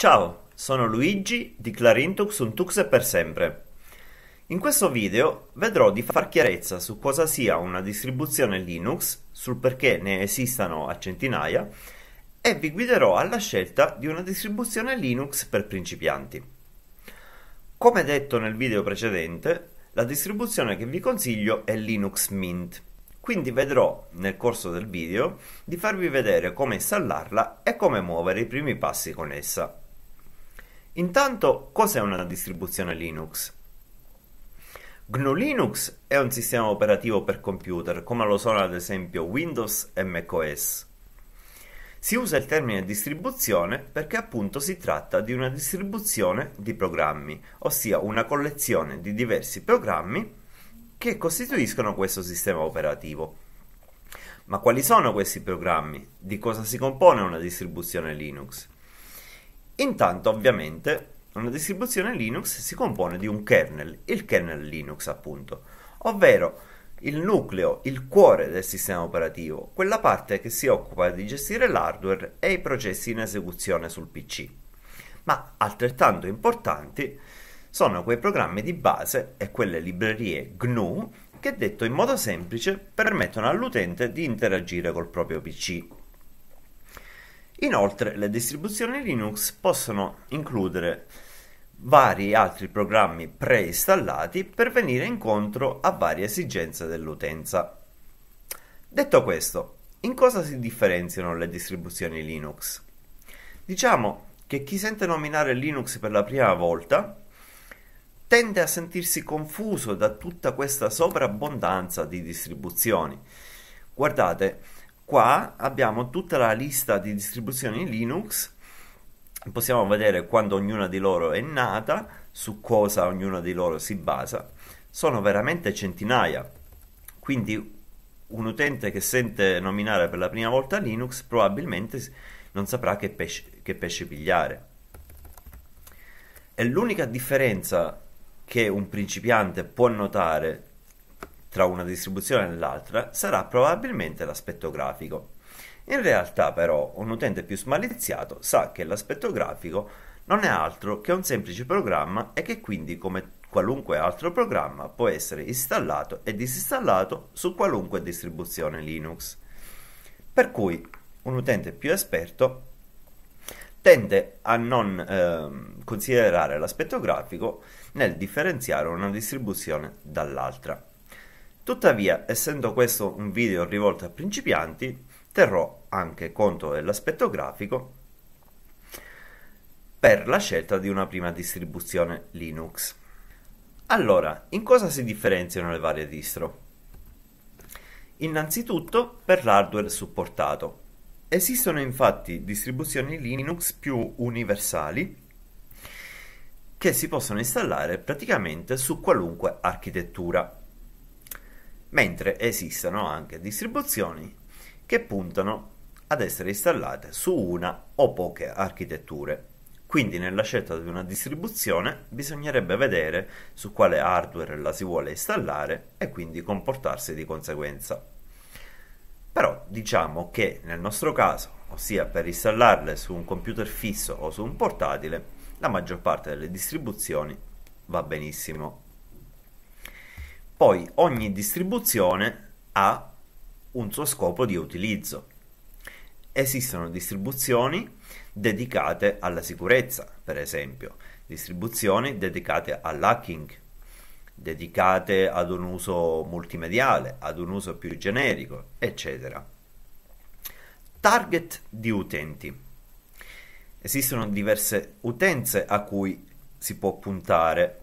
Ciao, sono Luigi di Clarintux un Tux per sempre. In questo video vedrò di far chiarezza su cosa sia una distribuzione Linux, sul perché ne esistano a centinaia e vi guiderò alla scelta di una distribuzione Linux per principianti. Come detto nel video precedente, la distribuzione che vi consiglio è Linux Mint, quindi vedrò nel corso del video di farvi vedere come installarla e come muovere i primi passi con essa. Intanto, cos'è una distribuzione Linux? GNU Linux è un sistema operativo per computer, come lo sono ad esempio Windows e macOS. Si usa il termine distribuzione perché appunto si tratta di una distribuzione di programmi, ossia una collezione di diversi programmi che costituiscono questo sistema operativo. Ma quali sono questi programmi? Di cosa si compone una distribuzione Linux? Intanto, ovviamente, una distribuzione Linux si compone di un kernel, il kernel Linux appunto, ovvero il nucleo, il cuore del sistema operativo, quella parte che si occupa di gestire l'hardware e i processi in esecuzione sul PC. Ma altrettanto importanti sono quei programmi di base e quelle librerie GNU che detto in modo semplice permettono all'utente di interagire col proprio PC Inoltre le distribuzioni Linux possono includere vari altri programmi preinstallati per venire incontro a varie esigenze dell'utenza. Detto questo, in cosa si differenziano le distribuzioni Linux? Diciamo che chi sente nominare Linux per la prima volta tende a sentirsi confuso da tutta questa sovrabbondanza di distribuzioni. Guardate, qua abbiamo tutta la lista di distribuzioni Linux possiamo vedere quando ognuna di loro è nata su cosa ognuna di loro si basa sono veramente centinaia quindi un utente che sente nominare per la prima volta Linux probabilmente non saprà che pesce, che pesce pigliare e l'unica differenza che un principiante può notare tra una distribuzione e l'altra sarà probabilmente l'aspetto grafico. In realtà però un utente più smaliziato sa che l'aspetto grafico non è altro che un semplice programma e che quindi come qualunque altro programma può essere installato e disinstallato su qualunque distribuzione Linux. Per cui un utente più esperto tende a non eh, considerare l'aspetto grafico nel differenziare una distribuzione dall'altra. Tuttavia, essendo questo un video rivolto a principianti, terrò anche conto dell'aspetto grafico per la scelta di una prima distribuzione Linux. Allora, in cosa si differenziano le varie distro? Innanzitutto per l'hardware supportato. Esistono infatti distribuzioni Linux più universali che si possono installare praticamente su qualunque architettura mentre esistono anche distribuzioni che puntano ad essere installate su una o poche architetture. Quindi nella scelta di una distribuzione bisognerebbe vedere su quale hardware la si vuole installare e quindi comportarsi di conseguenza. Però diciamo che nel nostro caso, ossia per installarle su un computer fisso o su un portatile, la maggior parte delle distribuzioni va benissimo poi ogni distribuzione ha un suo scopo di utilizzo. Esistono distribuzioni dedicate alla sicurezza, per esempio, distribuzioni dedicate all'hacking, dedicate ad un uso multimediale, ad un uso più generico, eccetera. Target di utenti. Esistono diverse utenze a cui si può puntare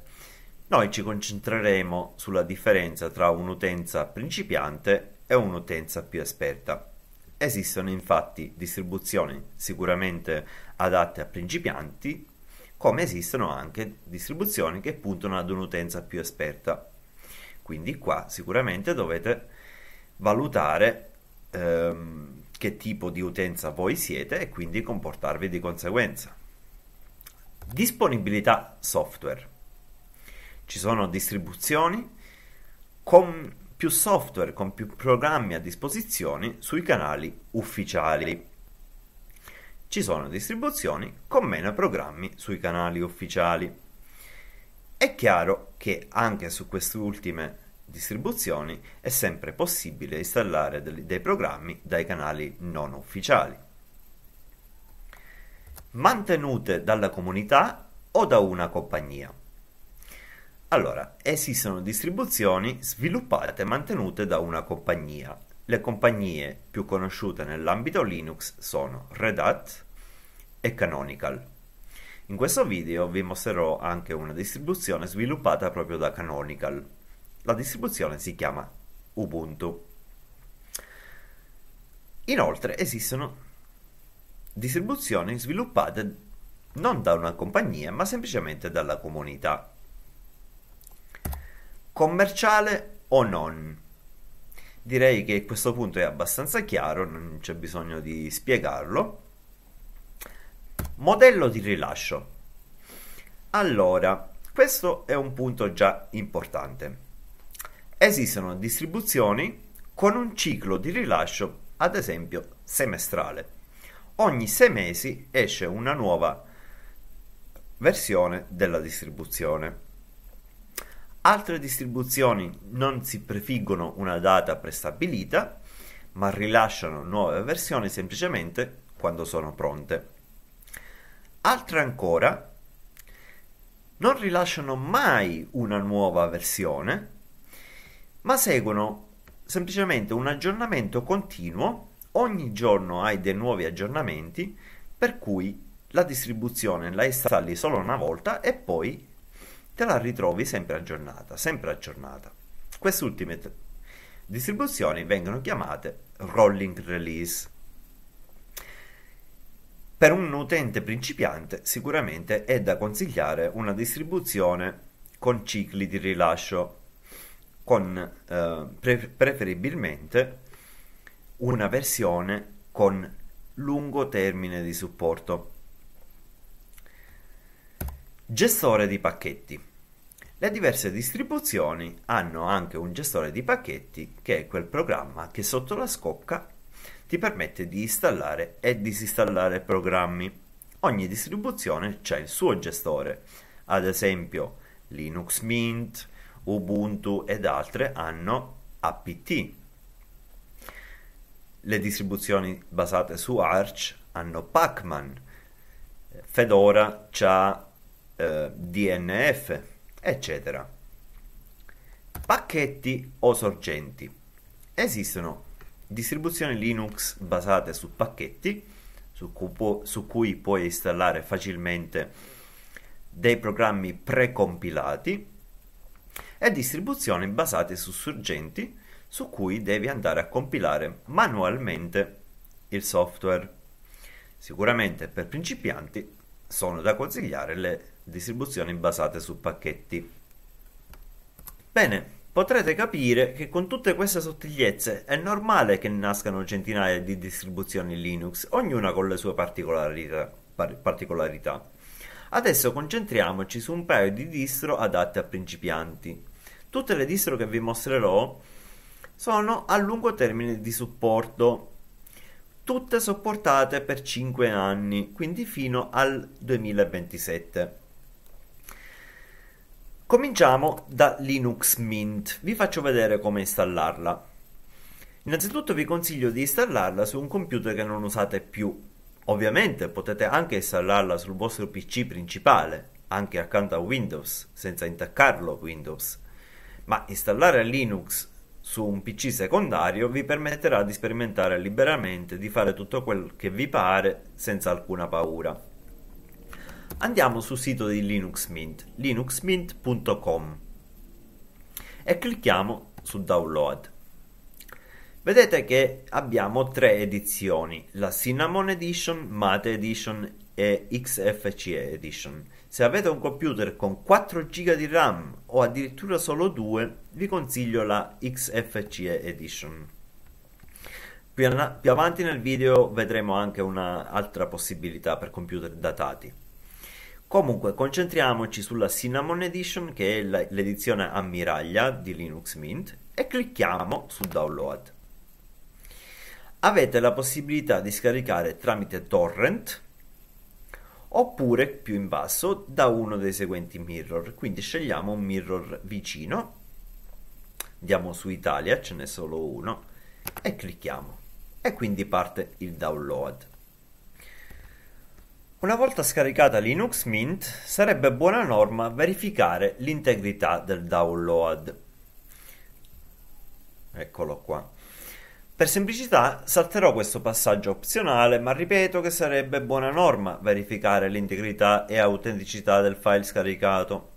noi ci concentreremo sulla differenza tra un'utenza principiante e un'utenza più esperta. Esistono infatti distribuzioni sicuramente adatte a principianti, come esistono anche distribuzioni che puntano ad un'utenza più esperta. Quindi qua sicuramente dovete valutare ehm, che tipo di utenza voi siete e quindi comportarvi di conseguenza. Disponibilità software. Ci sono distribuzioni con più software, con più programmi a disposizione sui canali ufficiali. Ci sono distribuzioni con meno programmi sui canali ufficiali. È chiaro che anche su queste ultime distribuzioni è sempre possibile installare dei programmi dai canali non ufficiali. Mantenute dalla comunità o da una compagnia. Allora, esistono distribuzioni sviluppate e mantenute da una compagnia. Le compagnie più conosciute nell'ambito Linux sono Red Hat e Canonical. In questo video vi mostrerò anche una distribuzione sviluppata proprio da Canonical. La distribuzione si chiama Ubuntu. Inoltre esistono distribuzioni sviluppate non da una compagnia ma semplicemente dalla comunità commerciale o non. Direi che questo punto è abbastanza chiaro, non c'è bisogno di spiegarlo. Modello di rilascio. Allora, questo è un punto già importante. Esistono distribuzioni con un ciclo di rilascio, ad esempio, semestrale. Ogni sei mesi esce una nuova versione della distribuzione. Altre distribuzioni non si prefiggono una data prestabilita, ma rilasciano nuove versioni semplicemente quando sono pronte. Altre ancora non rilasciano mai una nuova versione, ma seguono semplicemente un aggiornamento continuo, ogni giorno hai dei nuovi aggiornamenti, per cui la distribuzione la installi solo una volta e poi te la ritrovi sempre aggiornata, sempre aggiornata. Queste ultime t- distribuzioni vengono chiamate rolling release. Per un utente principiante sicuramente è da consigliare una distribuzione con cicli di rilascio, con eh, pre- preferibilmente una versione con lungo termine di supporto. Gestore di pacchetti. Le diverse distribuzioni hanno anche un gestore di pacchetti che è quel programma che sotto la scocca ti permette di installare e disinstallare programmi. Ogni distribuzione c'è il suo gestore, ad esempio Linux Mint, Ubuntu ed altre hanno APT. Le distribuzioni basate su Arch hanno Pacman, Fedora ha eh, DNF, eccetera. Pacchetti o sorgenti. Esistono distribuzioni Linux basate su pacchetti su cui, pu- su cui puoi installare facilmente dei programmi precompilati e distribuzioni basate su sorgenti su cui devi andare a compilare manualmente il software. Sicuramente per principianti sono da consigliare le distribuzioni basate su pacchetti. Bene, potrete capire che con tutte queste sottigliezze è normale che nascano centinaia di distribuzioni Linux, ognuna con le sue particolarità. particolarità. Adesso concentriamoci su un paio di distro adatte a principianti. Tutte le distro che vi mostrerò sono a lungo termine di supporto, tutte sopportate per 5 anni, quindi fino al 2027. Cominciamo da Linux Mint, vi faccio vedere come installarla. Innanzitutto vi consiglio di installarla su un computer che non usate più. Ovviamente potete anche installarla sul vostro PC principale, anche accanto a Windows, senza intaccarlo Windows. Ma installare Linux su un PC secondario vi permetterà di sperimentare liberamente, di fare tutto quel che vi pare senza alcuna paura andiamo sul sito di Linux Mint, linuxmint.com e clicchiamo su download. Vedete che abbiamo tre edizioni, la Cinnamon Edition, Mate Edition e XFCE Edition. Se avete un computer con 4 GB di RAM o addirittura solo 2, vi consiglio la XFCE Edition. Più, più avanti nel video vedremo anche un'altra possibilità per computer datati. Comunque concentriamoci sulla Cinnamon Edition che è l'edizione ammiraglia di Linux Mint e clicchiamo su download. Avete la possibilità di scaricare tramite torrent oppure più in basso da uno dei seguenti mirror, quindi scegliamo un mirror vicino, andiamo su Italia, ce n'è solo uno e clicchiamo e quindi parte il download. Una volta scaricata Linux Mint sarebbe buona norma verificare l'integrità del download. Eccolo qua. Per semplicità salterò questo passaggio opzionale, ma ripeto che sarebbe buona norma verificare l'integrità e autenticità del file scaricato.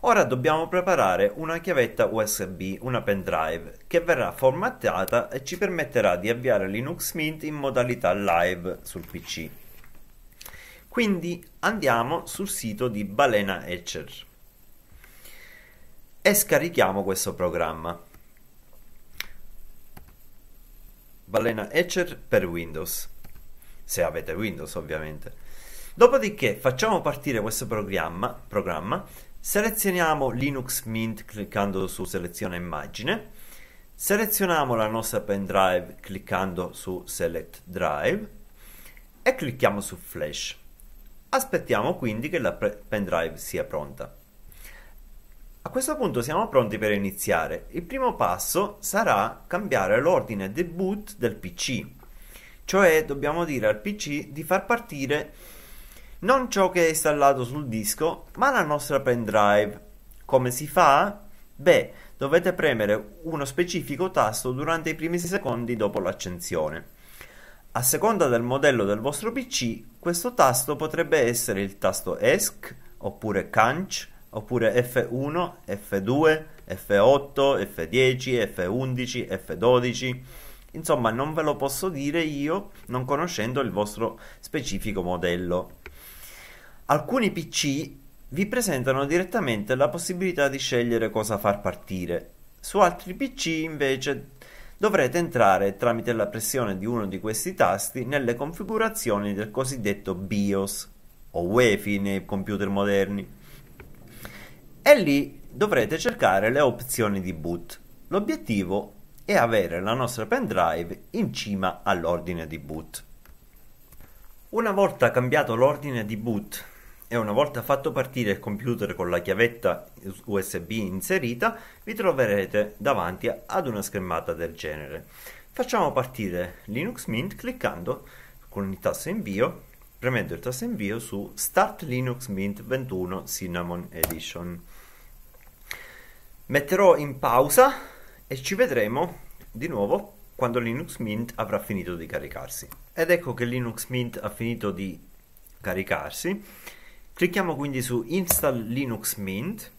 Ora dobbiamo preparare una chiavetta USB, una pendrive, che verrà formattata e ci permetterà di avviare Linux Mint in modalità live sul PC. Quindi andiamo sul sito di Balena Etcher e scarichiamo questo programma. Balena Etcher per Windows, se avete Windows ovviamente. Dopodiché facciamo partire questo programma, programma selezioniamo Linux Mint cliccando su seleziona immagine, selezioniamo la nostra pendrive cliccando su select drive e clicchiamo su flash. Aspettiamo quindi che la pendrive sia pronta. A questo punto siamo pronti per iniziare. Il primo passo sarà cambiare l'ordine di boot del PC, cioè dobbiamo dire al PC di far partire non ciò che è installato sul disco, ma la nostra pendrive. Come si fa? Beh, dovete premere uno specifico tasto durante i primi secondi dopo l'accensione. A seconda del modello del vostro PC, questo tasto potrebbe essere il tasto ESC, oppure CANCH, oppure F1, F2, F8, F10, F11, F12. Insomma, non ve lo posso dire io non conoscendo il vostro specifico modello. Alcuni PC vi presentano direttamente la possibilità di scegliere cosa far partire. Su altri PC invece dovrete entrare tramite la pressione di uno di questi tasti nelle configurazioni del cosiddetto BIOS o UEFI nei computer moderni e lì dovrete cercare le opzioni di boot. L'obiettivo è avere la nostra pendrive in cima all'ordine di boot. Una volta cambiato l'ordine di boot e una volta fatto partire il computer con la chiavetta USB inserita, vi troverete davanti ad una schermata del genere. Facciamo partire Linux Mint cliccando con il tasto invio, premendo il tasto invio su Start Linux Mint 21 Cinnamon Edition. Metterò in pausa e ci vedremo di nuovo quando Linux Mint avrà finito di caricarsi. Ed ecco che Linux Mint ha finito di caricarsi Clicchiamo quindi su Install Linux Mint.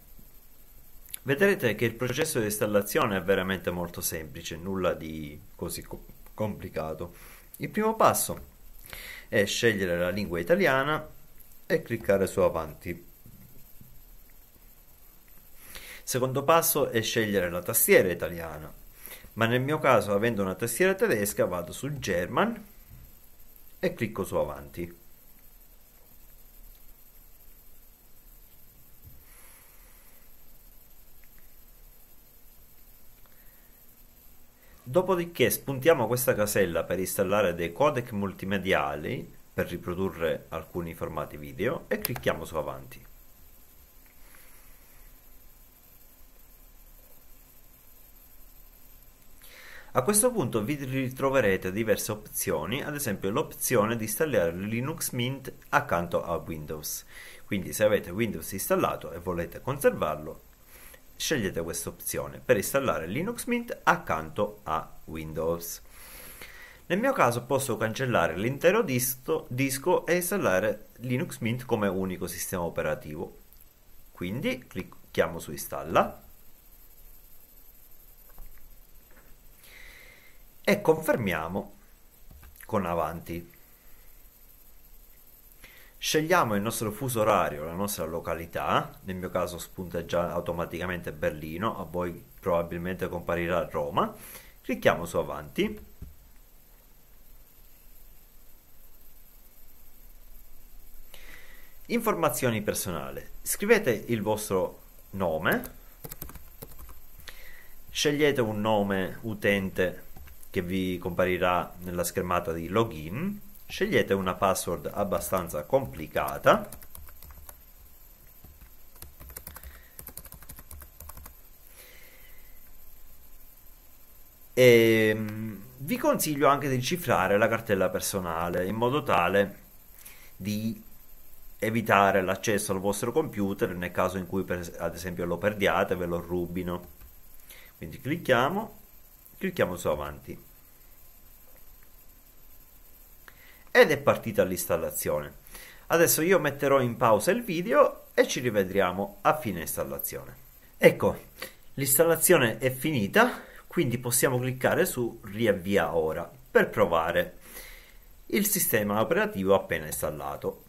Vedrete che il processo di installazione è veramente molto semplice, nulla di così complicato. Il primo passo è scegliere la lingua italiana e cliccare su Avanti. Secondo passo è scegliere la tastiera italiana, ma nel mio caso avendo una tastiera tedesca vado su German e clicco su Avanti. Dopodiché spuntiamo questa casella per installare dei codec multimediali per riprodurre alcuni formati video e clicchiamo su avanti. A questo punto vi ritroverete diverse opzioni, ad esempio l'opzione di installare Linux Mint accanto a Windows. Quindi se avete Windows installato e volete conservarlo, scegliete questa opzione per installare Linux Mint accanto a Windows. Nel mio caso posso cancellare l'intero disto, disco e installare Linux Mint come unico sistema operativo. Quindi clicchiamo su installa e confermiamo con avanti. Scegliamo il nostro fuso orario, la nostra località, nel mio caso spunta già automaticamente Berlino, a voi probabilmente comparirà Roma. Clicchiamo su avanti. Informazioni personali. Scrivete il vostro nome, scegliete un nome utente che vi comparirà nella schermata di login scegliete una password abbastanza complicata e ehm, vi consiglio anche di cifrare la cartella personale in modo tale di evitare l'accesso al vostro computer nel caso in cui per, ad esempio lo perdiate ve lo rubino quindi clicchiamo clicchiamo su avanti ed è partita l'installazione. Adesso io metterò in pausa il video e ci rivedremo a fine installazione. Ecco, l'installazione è finita, quindi possiamo cliccare su riavvia ora per provare il sistema operativo appena installato.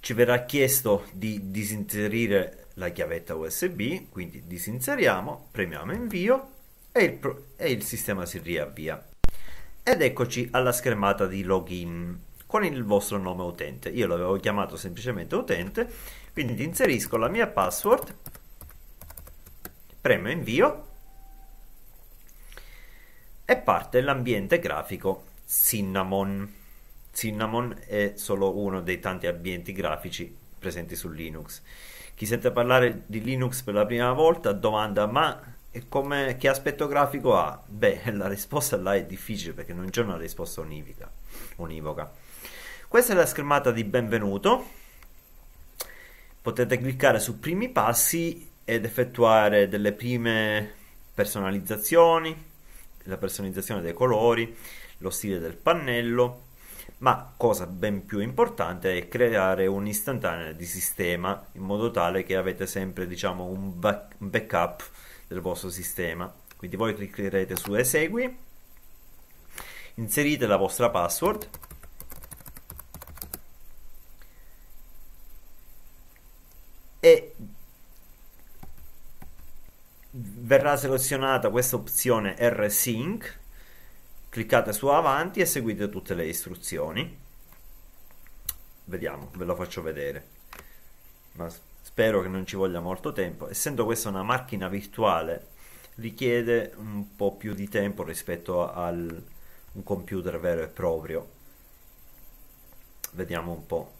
Ci verrà chiesto di disinserire la chiavetta USB, quindi disinseriamo, premiamo invio e il, pro- e il sistema si riavvia. Ed eccoci alla schermata di login con il vostro nome utente. Io l'avevo chiamato semplicemente utente, quindi inserisco la mia password, premo invio e parte l'ambiente grafico Cinnamon. Cinnamon è solo uno dei tanti ambienti grafici presenti su Linux. Chi sente parlare di Linux per la prima volta domanda ma come, che aspetto grafico ha? Beh, la risposta là è difficile perché non c'è una risposta univoca. univoca. Questa è la schermata di benvenuto. Potete cliccare su primi passi ed effettuare delle prime personalizzazioni, la personalizzazione dei colori, lo stile del pannello ma cosa ben più importante è creare un'istantanea di sistema in modo tale che avete sempre diciamo un backup del vostro sistema. Quindi voi cliccherete su esegui, inserite la vostra password e verrà selezionata questa opzione rsync cliccate su avanti e seguite tutte le istruzioni vediamo ve lo faccio vedere ma spero che non ci voglia molto tempo essendo questa una macchina virtuale richiede un po' più di tempo rispetto a un computer vero e proprio vediamo un po'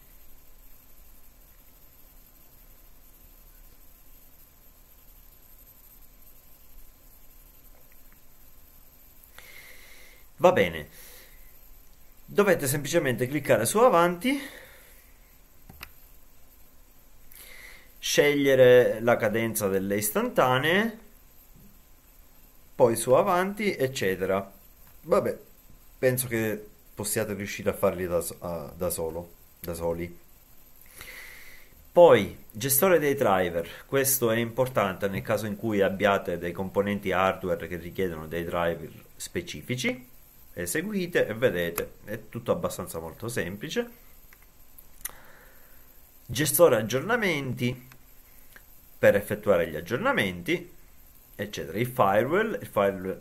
Va bene, dovete semplicemente cliccare su avanti, scegliere la cadenza delle istantanee, poi su avanti, eccetera. Vabbè, penso che possiate riuscire a farli da, a, da, solo, da soli. Poi, gestore dei driver. Questo è importante nel caso in cui abbiate dei componenti hardware che richiedono dei driver specifici eseguite e vedete è tutto abbastanza molto semplice gestore aggiornamenti per effettuare gli aggiornamenti eccetera il firewall, il firewall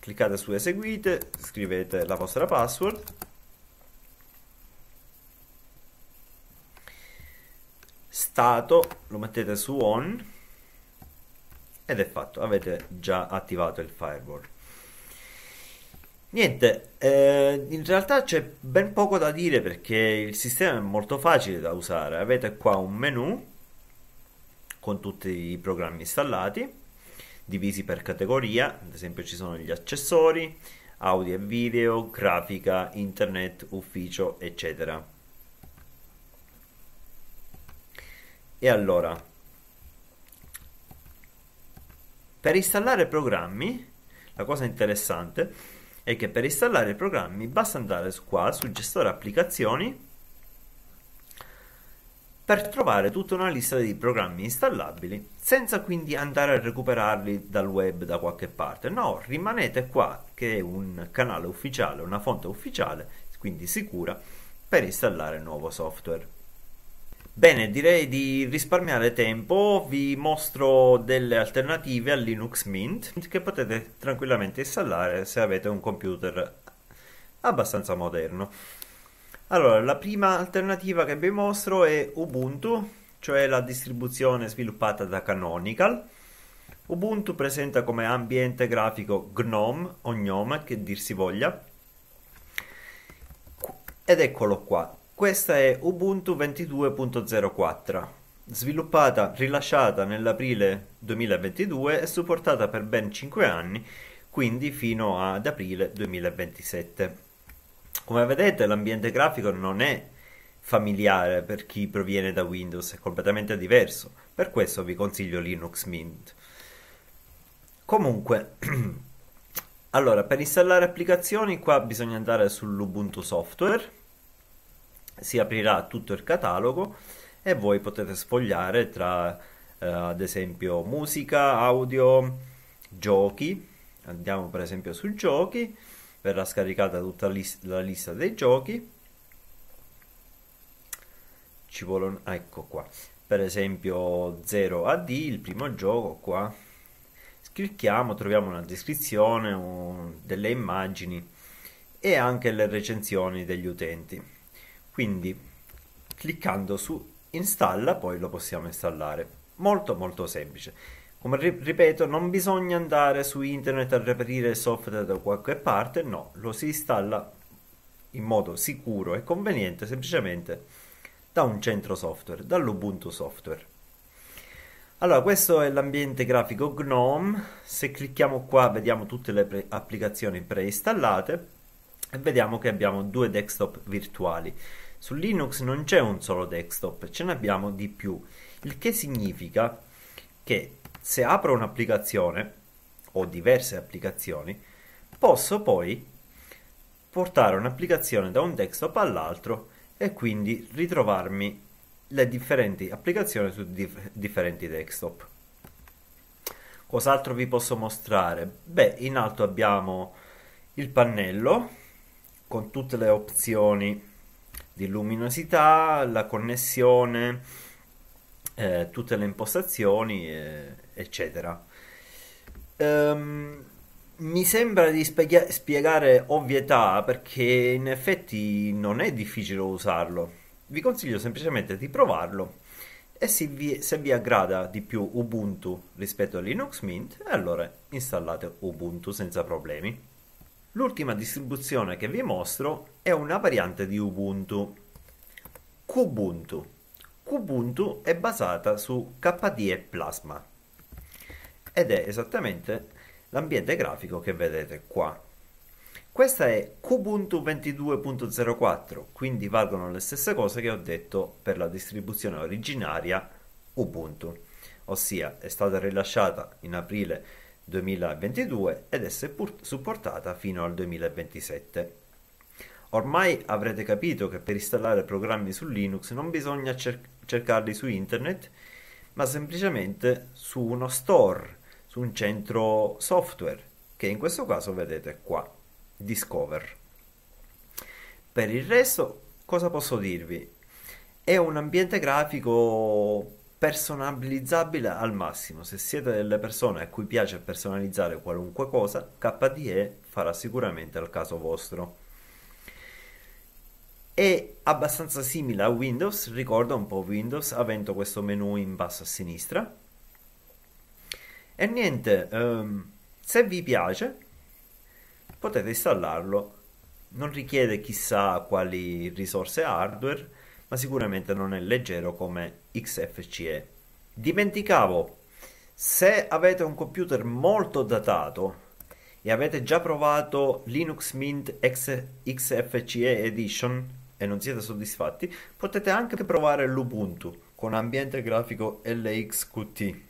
cliccate su eseguite scrivete la vostra password stato lo mettete su on ed è fatto avete già attivato il firewall Niente, eh, in realtà c'è ben poco da dire perché il sistema è molto facile da usare. Avete qua un menu con tutti i programmi installati, divisi per categoria, ad esempio ci sono gli accessori, audio e video, grafica, internet, ufficio, eccetera. E allora, per installare programmi, la cosa interessante è è che per installare i programmi basta andare qua sul gestore applicazioni per trovare tutta una lista di programmi installabili senza quindi andare a recuperarli dal web da qualche parte. No, rimanete qua che è un canale ufficiale, una fonte ufficiale, quindi sicura, per installare nuovo software. Bene, direi di risparmiare tempo, vi mostro delle alternative a Linux Mint che potete tranquillamente installare se avete un computer abbastanza moderno. Allora, la prima alternativa che vi mostro è Ubuntu, cioè la distribuzione sviluppata da Canonical. Ubuntu presenta come ambiente grafico GNOME o GNOME, che dir si voglia, ed eccolo qua questa è Ubuntu 22.04, sviluppata, rilasciata nell'aprile 2022 e supportata per ben 5 anni, quindi fino ad aprile 2027. Come vedete l'ambiente grafico non è familiare per chi proviene da Windows, è completamente diverso, per questo vi consiglio Linux Mint. Comunque, allora, per installare applicazioni qua bisogna andare sull'Ubuntu Software, si aprirà tutto il catalogo e voi potete sfogliare tra eh, ad esempio musica, audio, giochi. Andiamo per esempio su giochi, verrà scaricata tutta list la lista dei giochi. Ci vuole ah, ecco qua. Per esempio 0AD, il primo gioco qua. Clicchiamo, troviamo una descrizione, un, delle immagini e anche le recensioni degli utenti quindi cliccando su installa poi lo possiamo installare. Molto molto semplice. Come ripeto, non bisogna andare su internet a reperire il software da qualche parte, no, lo si installa in modo sicuro e conveniente semplicemente da un centro software, dall'Ubuntu software. Allora, questo è l'ambiente grafico GNOME. Se clicchiamo qua vediamo tutte le pre applicazioni preinstallate e vediamo che abbiamo due desktop virtuali. Su Linux non c'è un solo desktop, ce ne abbiamo di più, il che significa che se apro un'applicazione o diverse applicazioni, posso poi portare un'applicazione da un desktop all'altro e quindi ritrovarmi le differenti applicazioni su dif- differenti desktop. Cos'altro vi posso mostrare? Beh, in alto abbiamo il pannello con tutte le opzioni di luminosità, la connessione, eh, tutte le impostazioni, eh, eccetera. Um, mi sembra di spiega- spiegare ovvietà perché in effetti non è difficile usarlo. Vi consiglio semplicemente di provarlo e se vi, se vi aggrada di più Ubuntu rispetto a Linux Mint, allora installate Ubuntu senza problemi. L'ultima distribuzione che vi mostro è una variante di Ubuntu, Kubuntu. Kubuntu è basata su KDE Plasma ed è esattamente l'ambiente grafico che vedete qua. Questa è Kubuntu 22.04, quindi valgono le stesse cose che ho detto per la distribuzione originaria Ubuntu, ossia è stata rilasciata in aprile 2022 ed è supportata fino al 2027. Ormai avrete capito che per installare programmi su Linux non bisogna cer- cercarli su internet, ma semplicemente su uno store, su un centro software, che in questo caso vedete qua, Discover. Per il resto, cosa posso dirvi? È un ambiente grafico personalizzabile al massimo. Se siete delle persone a cui piace personalizzare qualunque cosa, KDE farà sicuramente al caso vostro. È abbastanza simile a Windows, ricorda un po' Windows, avendo questo menu in basso a sinistra. E niente, um, se vi piace potete installarlo, non richiede chissà quali risorse hardware ma sicuramente non è leggero come XFCE. Dimenticavo, se avete un computer molto datato e avete già provato Linux Mint XFCE Edition e non siete soddisfatti, potete anche provare l'Ubuntu con ambiente grafico LXQT.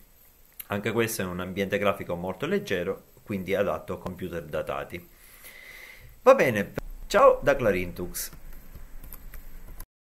Anche questo è un ambiente grafico molto leggero, quindi adatto a computer datati. Va bene, ciao da Clarintux.